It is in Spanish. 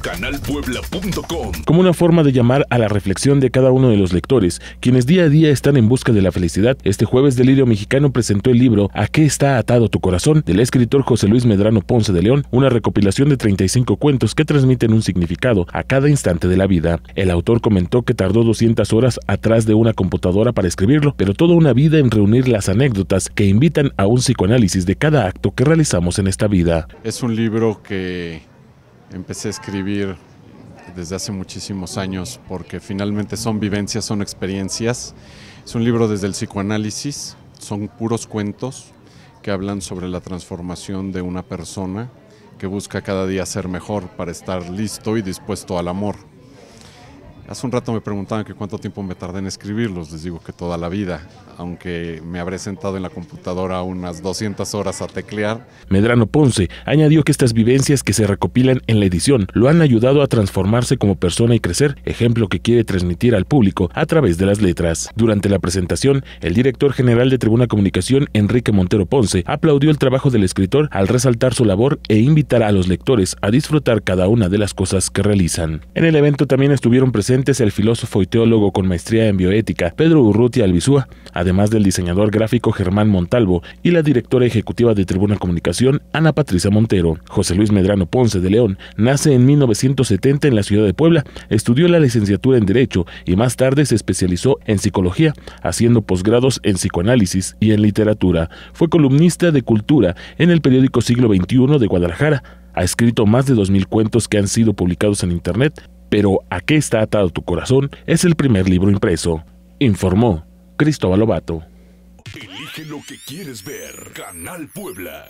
canalpuebla.com como una forma de llamar a la reflexión de cada uno de los lectores, quienes día a día están en busca de la felicidad. Este jueves Delirio Mexicano presentó el libro ¿A qué está atado tu corazón? del escritor José Luis Medrano Ponce de León, una recopilación de 35 cuentos que transmiten un significado a cada instante de la vida. El autor comentó que tardó 200 horas atrás de una computadora para escribirlo, pero toda una vida en reunir las anécdotas que invitan a un psicoanálisis de cada acto que realizamos en esta vida. Es un libro que empecé a escribir desde hace muchísimos años porque finalmente son vivencias, son experiencias. Es un libro desde el psicoanálisis, son puros cuentos que hablan sobre la transformación de una persona que busca cada día ser mejor para estar listo y dispuesto al amor. Hace un rato me preguntaban que cuánto tiempo me tardé en escribirlos, les digo que toda la vida, aunque me habré sentado en la computadora unas 200 horas a teclear. Medrano Ponce añadió que estas vivencias que se recopilan en la edición lo han ayudado a transformarse como persona y crecer, ejemplo que quiere transmitir al público a través de las letras. Durante la presentación, el director general de Tribuna Comunicación, Enrique Montero Ponce, aplaudió el trabajo del escritor al resaltar su labor e invitar a los lectores a disfrutar cada una de las cosas que realizan. En el evento también estuvieron presentes es el filósofo y teólogo con maestría en bioética Pedro Urrutia Albizúa, además del diseñador gráfico Germán Montalvo y la directora ejecutiva de Tribuna Comunicación Ana Patricia Montero. José Luis Medrano Ponce de León nace en 1970 en la ciudad de Puebla, estudió la licenciatura en Derecho y más tarde se especializó en psicología, haciendo posgrados en psicoanálisis y en literatura. Fue columnista de cultura en el periódico Siglo XXI de Guadalajara. Ha escrito más de 2.000 cuentos que han sido publicados en Internet pero ¿a qué está atado tu corazón? es el primer libro impreso, informó Cristóbal Obato. Elige lo que quieres ver, Canal Puebla.